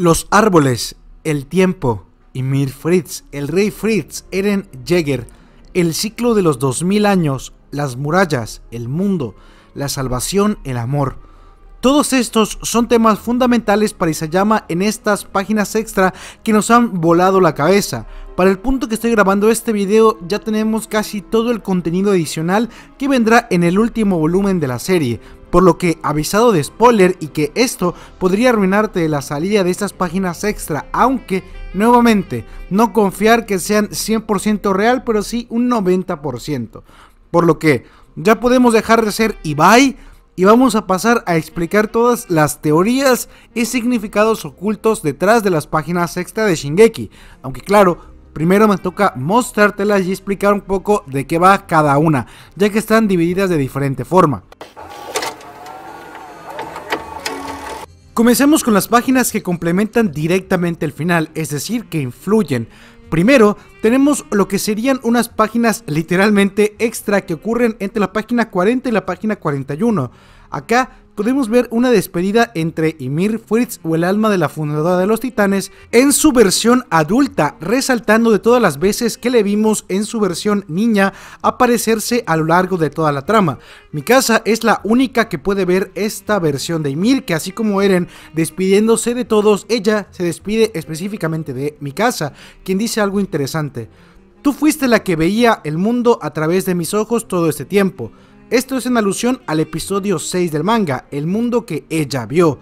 Los árboles, el tiempo y Mir Fritz, el rey Fritz, Eren Jäger, el ciclo de los 2000 años, las murallas, el mundo, la salvación, el amor. Todos estos son temas fundamentales para Isayama en estas páginas extra que nos han volado la cabeza. Para el punto que estoy grabando este video ya tenemos casi todo el contenido adicional que vendrá en el último volumen de la serie, por lo que avisado de spoiler y que esto podría arruinarte la salida de estas páginas extra, aunque nuevamente no confiar que sean 100% real, pero sí un 90%. Por lo que ya podemos dejar de ser Ibai y vamos a pasar a explicar todas las teorías y significados ocultos detrás de las páginas extra de Shingeki. Aunque claro, primero me toca mostrártelas y explicar un poco de qué va cada una, ya que están divididas de diferente forma. Comencemos con las páginas que complementan directamente el final, es decir, que influyen. Primero, tenemos lo que serían unas páginas literalmente extra que ocurren entre la página 40 y la página 41. Acá podemos ver una despedida entre Ymir Fritz o el alma de la fundadora de los titanes en su versión adulta, resaltando de todas las veces que le vimos en su versión niña aparecerse a lo largo de toda la trama. Mikasa es la única que puede ver esta versión de Ymir, que así como Eren despidiéndose de todos, ella se despide específicamente de Mikasa, quien dice algo interesante. Tú fuiste la que veía el mundo a través de mis ojos todo este tiempo. Esto es en alusión al episodio 6 del manga, El mundo que ella vio.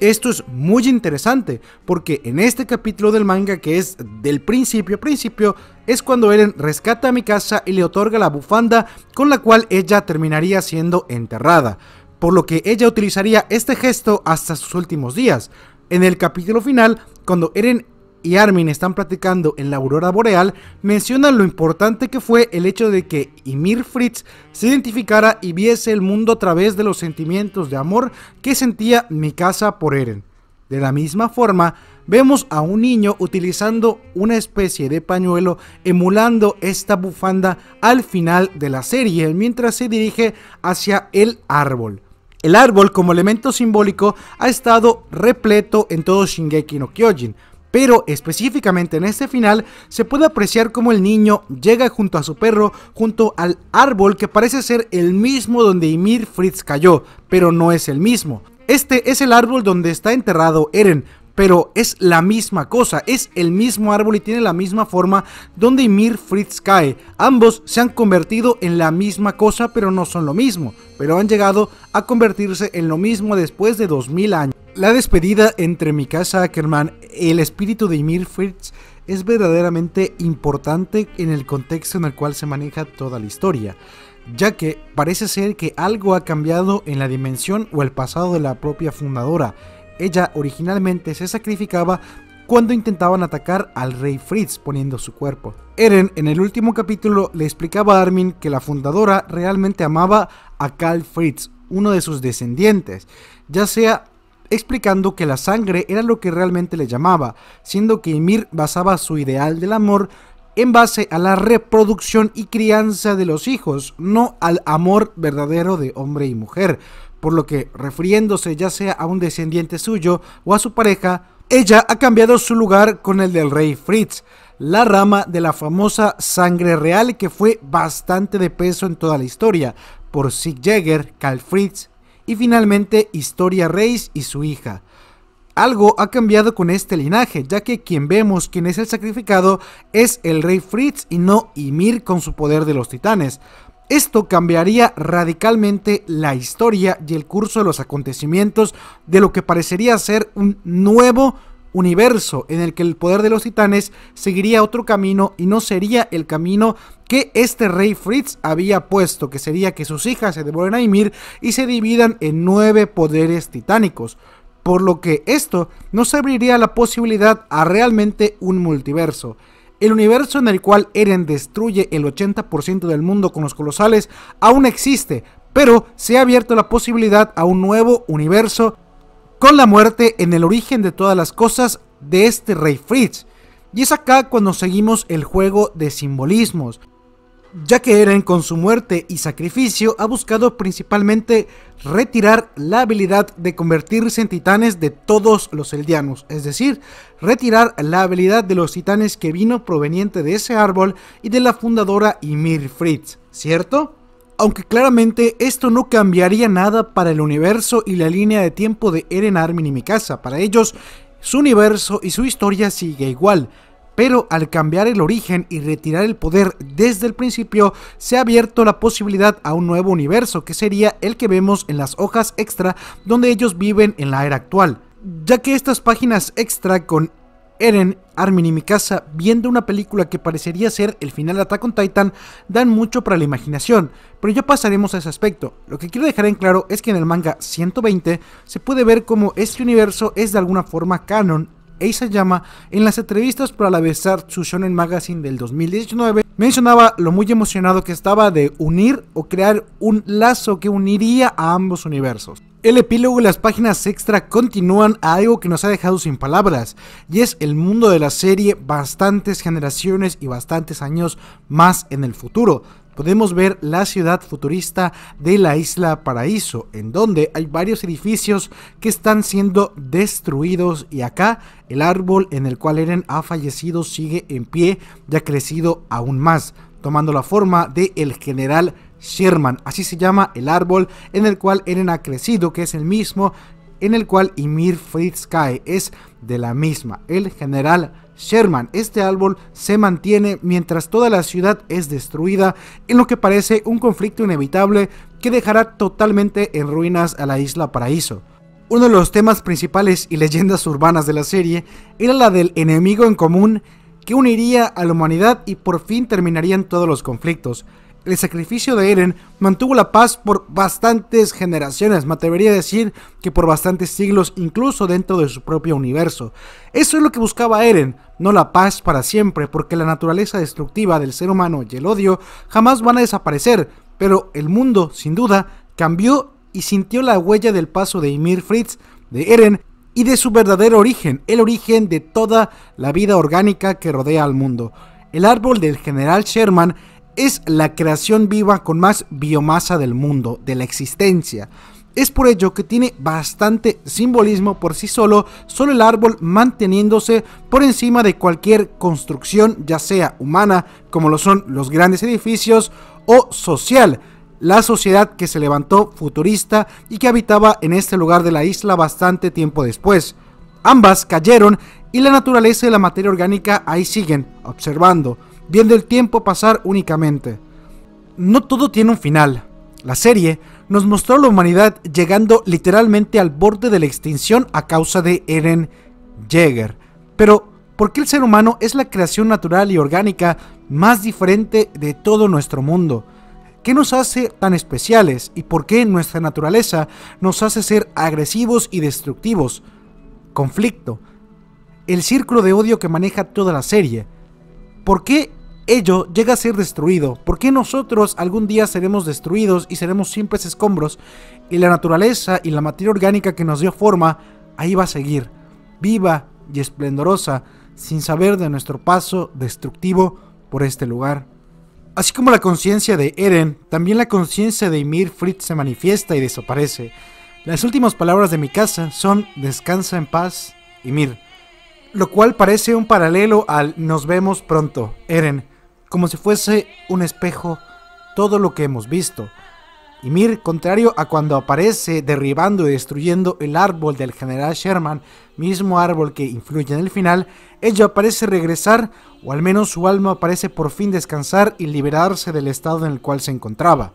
Esto es muy interesante porque en este capítulo del manga que es del principio a principio es cuando Eren rescata a Mikasa y le otorga la bufanda con la cual ella terminaría siendo enterrada, por lo que ella utilizaría este gesto hasta sus últimos días. En el capítulo final, cuando Eren y Armin están platicando en la aurora boreal, mencionan lo importante que fue el hecho de que Ymir Fritz se identificara y viese el mundo a través de los sentimientos de amor que sentía Mikasa por Eren. De la misma forma, vemos a un niño utilizando una especie de pañuelo emulando esta bufanda al final de la serie mientras se dirige hacia el árbol. El árbol como elemento simbólico ha estado repleto en todo Shingeki no Kyojin, pero específicamente en este final se puede apreciar como el niño llega junto a su perro junto al árbol que parece ser el mismo donde Ymir Fritz cayó, pero no es el mismo. Este es el árbol donde está enterrado Eren, pero es la misma cosa, es el mismo árbol y tiene la misma forma donde Ymir Fritz cae. Ambos se han convertido en la misma cosa, pero no son lo mismo, pero han llegado a convertirse en lo mismo después de 2000 años. La despedida entre Mikasa Ackerman y el espíritu de Ymir Fritz es verdaderamente importante en el contexto en el cual se maneja toda la historia, ya que parece ser que algo ha cambiado en la dimensión o el pasado de la propia fundadora. Ella originalmente se sacrificaba cuando intentaban atacar al rey Fritz poniendo su cuerpo. Eren en el último capítulo le explicaba a Armin que la fundadora realmente amaba a Karl Fritz, uno de sus descendientes, ya sea explicando que la sangre era lo que realmente le llamaba, siendo que Ymir basaba su ideal del amor en base a la reproducción y crianza de los hijos, no al amor verdadero de hombre y mujer, por lo que, refiriéndose ya sea a un descendiente suyo o a su pareja, ella ha cambiado su lugar con el del rey Fritz, la rama de la famosa sangre real que fue bastante de peso en toda la historia, por Sig Jäger, Karl Fritz, y finalmente Historia Reis y su hija. Algo ha cambiado con este linaje, ya que quien vemos quien es el sacrificado es el rey Fritz y no Ymir con su poder de los titanes. Esto cambiaría radicalmente la historia y el curso de los acontecimientos de lo que parecería ser un nuevo universo en el que el poder de los titanes seguiría otro camino y no sería el camino que este rey Fritz había puesto, que sería que sus hijas se devuelvan a Ymir y se dividan en nueve poderes titánicos. Por lo que esto no se abriría la posibilidad a realmente un multiverso. El universo en el cual Eren destruye el 80% del mundo con los colosales aún existe, pero se ha abierto la posibilidad a un nuevo universo con la muerte en el origen de todas las cosas de este rey Fritz. Y es acá cuando seguimos el juego de simbolismos, ya que Eren con su muerte y sacrificio ha buscado principalmente retirar la habilidad de convertirse en titanes de todos los Eldianos, es decir, retirar la habilidad de los titanes que vino proveniente de ese árbol y de la fundadora Ymir Fritz, ¿cierto? aunque claramente esto no cambiaría nada para el universo y la línea de tiempo de Eren Armin y Mikasa. Para ellos, su universo y su historia sigue igual, pero al cambiar el origen y retirar el poder desde el principio, se ha abierto la posibilidad a un nuevo universo, que sería el que vemos en las hojas extra donde ellos viven en la era actual. Ya que estas páginas extra con Eren, Armin y Mikasa viendo una película que parecería ser el final de Attack on Titan dan mucho para la imaginación, pero ya pasaremos a ese aspecto. Lo que quiero dejar en claro es que en el manga 120 se puede ver como este universo es de alguna forma canon e llama en las entrevistas para la Besar Shonen Magazine del 2019 mencionaba lo muy emocionado que estaba de unir o crear un lazo que uniría a ambos universos. El epílogo y las páginas extra continúan a algo que nos ha dejado sin palabras, y es el mundo de la serie bastantes generaciones y bastantes años más en el futuro. Podemos ver la ciudad futurista de la isla Paraíso, en donde hay varios edificios que están siendo destruidos y acá el árbol en el cual Eren ha fallecido sigue en pie y ha crecido aún más, tomando la forma de el general Sherman, así se llama el árbol en el cual Eren ha crecido, que es el mismo en el cual Ymir cae, es de la misma, el general Sherman. Este árbol se mantiene mientras toda la ciudad es destruida en lo que parece un conflicto inevitable que dejará totalmente en ruinas a la isla Paraíso. Uno de los temas principales y leyendas urbanas de la serie era la del enemigo en común que uniría a la humanidad y por fin terminarían todos los conflictos el sacrificio de Eren mantuvo la paz por bastantes generaciones, me atrevería a decir que por bastantes siglos, incluso dentro de su propio universo. Eso es lo que buscaba Eren, no la paz para siempre, porque la naturaleza destructiva del ser humano y el odio jamás van a desaparecer, pero el mundo, sin duda, cambió y sintió la huella del paso de Ymir Fritz, de Eren y de su verdadero origen, el origen de toda la vida orgánica que rodea al mundo. El árbol del general Sherman es la creación viva con más biomasa del mundo, de la existencia. Es por ello que tiene bastante simbolismo por sí solo, solo el árbol manteniéndose por encima de cualquier construcción, ya sea humana, como lo son los grandes edificios, o social, la sociedad que se levantó futurista y que habitaba en este lugar de la isla bastante tiempo después. Ambas cayeron y la naturaleza y la materia orgánica ahí siguen, observando viendo el tiempo pasar únicamente. No todo tiene un final. La serie nos mostró a la humanidad llegando literalmente al borde de la extinción a causa de Eren Jaeger. Pero, ¿por qué el ser humano es la creación natural y orgánica más diferente de todo nuestro mundo? ¿Qué nos hace tan especiales y por qué nuestra naturaleza nos hace ser agresivos y destructivos? Conflicto. El círculo de odio que maneja toda la serie. ¿Por qué ello llega a ser destruido. porque nosotros algún día seremos destruidos y seremos simples escombros? Y la naturaleza y la materia orgánica que nos dio forma, ahí va a seguir, viva y esplendorosa, sin saber de nuestro paso destructivo por este lugar. Así como la conciencia de Eren, también la conciencia de Ymir Fritz se manifiesta y desaparece. Las últimas palabras de mi casa son descansa en paz, Ymir. Lo cual parece un paralelo al nos vemos pronto, Eren, como si fuese un espejo todo lo que hemos visto. Y Mir, contrario a cuando aparece derribando y destruyendo el árbol del general Sherman, mismo árbol que influye en el final, ella parece regresar, o al menos su alma parece por fin descansar y liberarse del estado en el cual se encontraba.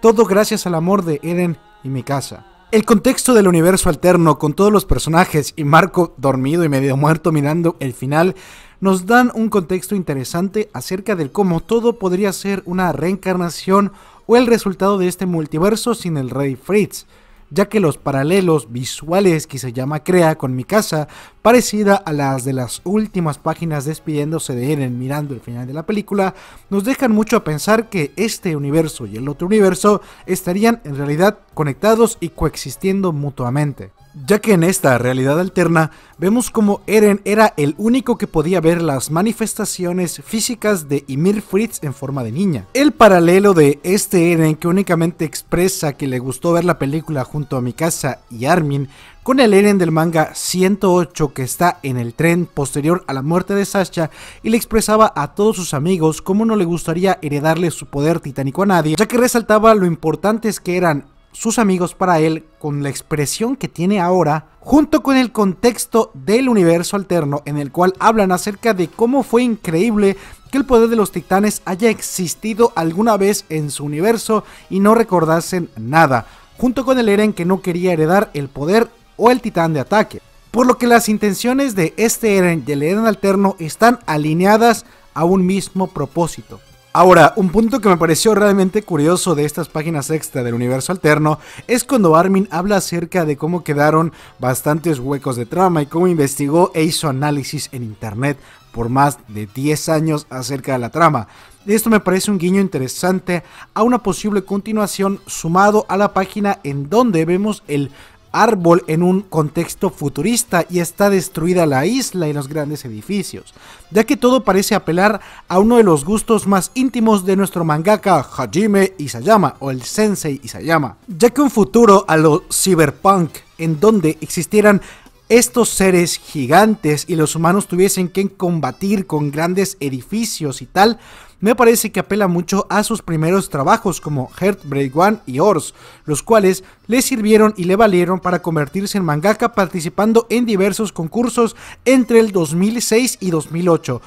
Todo gracias al amor de Eren y Mikasa. El contexto del universo alterno, con todos los personajes y Marco dormido y medio muerto mirando el final, nos dan un contexto interesante acerca del cómo todo podría ser una reencarnación o el resultado de este multiverso sin el Rey Fritz, ya que los paralelos visuales que se llama Crea con mi casa, parecida a las de las últimas páginas despidiéndose de Eren mirando el final de la película, nos dejan mucho a pensar que este universo y el otro universo estarían en realidad conectados y coexistiendo mutuamente ya que en esta realidad alterna vemos como Eren era el único que podía ver las manifestaciones físicas de Ymir Fritz en forma de niña. El paralelo de este Eren que únicamente expresa que le gustó ver la película junto a Mikasa y Armin con el Eren del manga 108 que está en el tren posterior a la muerte de Sasha y le expresaba a todos sus amigos cómo no le gustaría heredarle su poder titánico a nadie, ya que resaltaba lo importantes que eran sus amigos para él con la expresión que tiene ahora, junto con el contexto del universo alterno en el cual hablan acerca de cómo fue increíble que el poder de los titanes haya existido alguna vez en su universo y no recordasen nada, junto con el Eren que no quería heredar el poder o el titán de ataque. Por lo que las intenciones de este Eren y el Eren alterno están alineadas a un mismo propósito, Ahora, un punto que me pareció realmente curioso de estas páginas extra del universo alterno es cuando Armin habla acerca de cómo quedaron bastantes huecos de trama y cómo investigó e hizo análisis en internet por más de 10 años acerca de la trama. Esto me parece un guiño interesante a una posible continuación sumado a la página en donde vemos el árbol en un contexto futurista y está destruida la isla y los grandes edificios, ya que todo parece apelar a uno de los gustos más íntimos de nuestro mangaka Hajime Isayama o el sensei Isayama, ya que un futuro a lo cyberpunk en donde existieran estos seres gigantes y los humanos tuviesen que combatir con grandes edificios y tal, me parece que apela mucho a sus primeros trabajos como Heartbreak One y Ors, los cuales le sirvieron y le valieron para convertirse en mangaka participando en diversos concursos entre el 2006 y 2008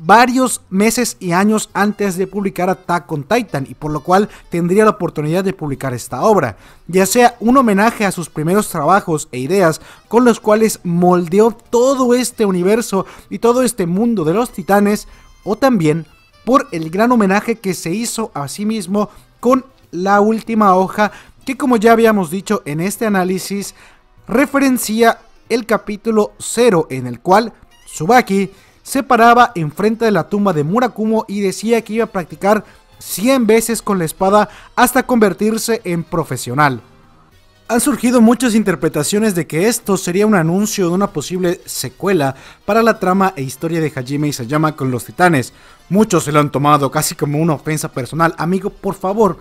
varios meses y años antes de publicar Attack on Titan y por lo cual tendría la oportunidad de publicar esta obra, ya sea un homenaje a sus primeros trabajos e ideas con los cuales moldeó todo este universo y todo este mundo de los titanes o también por el gran homenaje que se hizo a sí mismo con la última hoja que como ya habíamos dicho en este análisis referencia el capítulo 0 en el cual Tsubaki se paraba enfrente de la tumba de Murakumo y decía que iba a practicar 100 veces con la espada hasta convertirse en profesional. Han surgido muchas interpretaciones de que esto sería un anuncio de una posible secuela para la trama e historia de Hajime Isayama con los titanes. Muchos se lo han tomado casi como una ofensa personal. Amigo, por favor,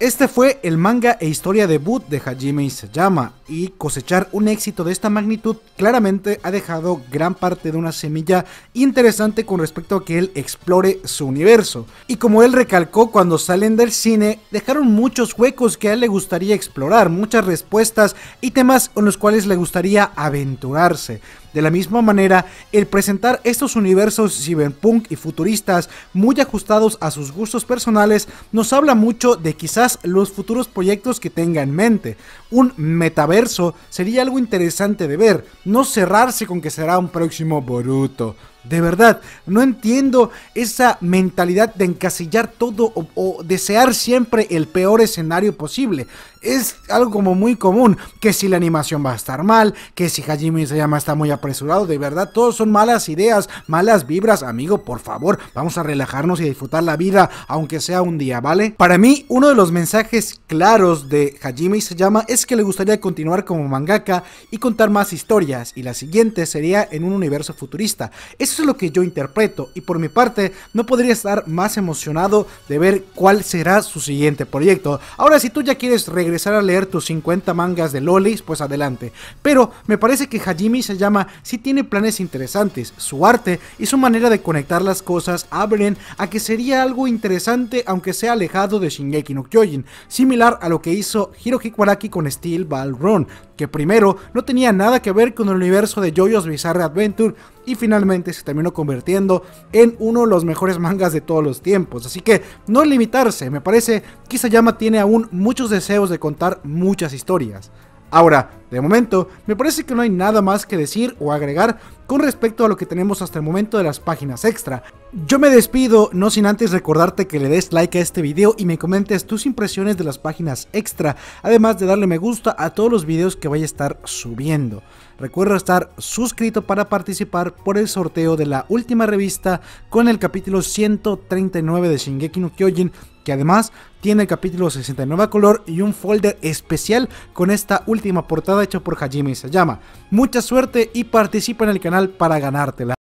este fue el manga e historia debut de Hajime Isayama, y cosechar un éxito de esta magnitud claramente ha dejado gran parte de una semilla interesante con respecto a que él explore su universo. Y como él recalcó cuando salen del cine, dejaron muchos huecos que a él le gustaría explorar, muchas respuestas y temas con los cuales le gustaría aventurarse. De la misma manera, el presentar estos universos cyberpunk y futuristas muy ajustados a sus gustos personales nos habla mucho de quizás los futuros proyectos que tenga en mente. Un metaverso sería algo interesante de ver, no cerrarse con que será un próximo Boruto. De verdad, no entiendo esa mentalidad de encasillar todo o, desear siempre el peor escenario posible. Es algo como muy común, que si la animación va a estar mal, que si Hajime Isayama está muy apresurado, de verdad, todos son malas ideas, malas vibras, amigo, por favor, vamos a relajarnos y disfrutar la vida, aunque sea un día, ¿vale? Para mí, uno de los mensajes claros de Hajime Isayama es que le gustaría continuar como mangaka y contar más historias, y la siguiente sería en un universo futurista. Eso eso es lo que yo interpreto y por mi parte no podría estar más emocionado de ver cuál será su siguiente proyecto. Ahora si tú ya quieres regresar a leer tus 50 mangas de lolis, pues adelante. Pero me parece que Hajimi se llama si tiene planes interesantes, su arte y su manera de conectar las cosas abren a que sería algo interesante aunque sea alejado de Shingeki no Kyojin, similar a lo que hizo Hirohiko Araki con Steel Ball Run, que primero no tenía nada que ver con el universo de JoJo's Bizarre Adventure y finalmente se terminó convirtiendo en uno de los mejores mangas de todos los tiempos. Así que no limitarse, me parece que Isayama tiene aún muchos deseos de contar muchas historias. Ahora, de momento, me parece que no hay nada más que decir o agregar con respecto a lo que tenemos hasta el momento de las páginas extra. Yo me despido, no sin antes recordarte que le des like a este video y me comentes tus impresiones de las páginas extra, además de darle me gusta a todos los videos que vaya a estar subiendo. Recuerda estar suscrito para participar por el sorteo de la última revista con el capítulo 139 de Shingeki no Kyojin, que además tiene el capítulo 69 a color y un folder especial con esta última portada hecha por Hajime Isayama. Mucha suerte y participa en el canal para ganártela.